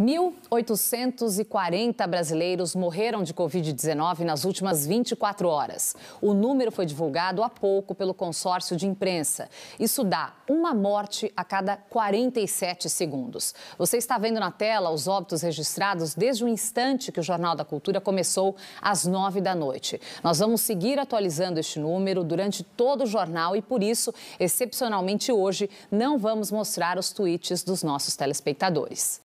1.840 brasileiros morreram de Covid-19 nas últimas 24 horas. O número foi divulgado há pouco pelo consórcio de imprensa. Isso dá uma morte a cada 47 segundos. Você está vendo na tela os óbitos registrados desde o instante que o Jornal da Cultura começou às 9 da noite. Nós vamos seguir atualizando este número durante todo o jornal e, por isso, excepcionalmente hoje, não vamos mostrar os tweets dos nossos telespectadores.